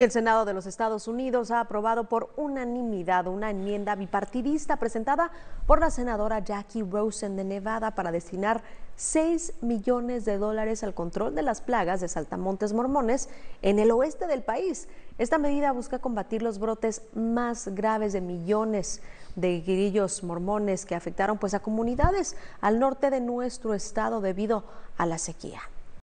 El Senado de los Estados Unidos ha aprobado por unanimidad una enmienda bipartidista presentada por la senadora Jackie Rosen de Nevada para destinar 6 millones de dólares al control de las plagas de saltamontes mormones en el oeste del país. Esta medida busca combatir los brotes más graves de millones de grillos mormones que afectaron pues a comunidades al norte de nuestro estado debido a la sequía.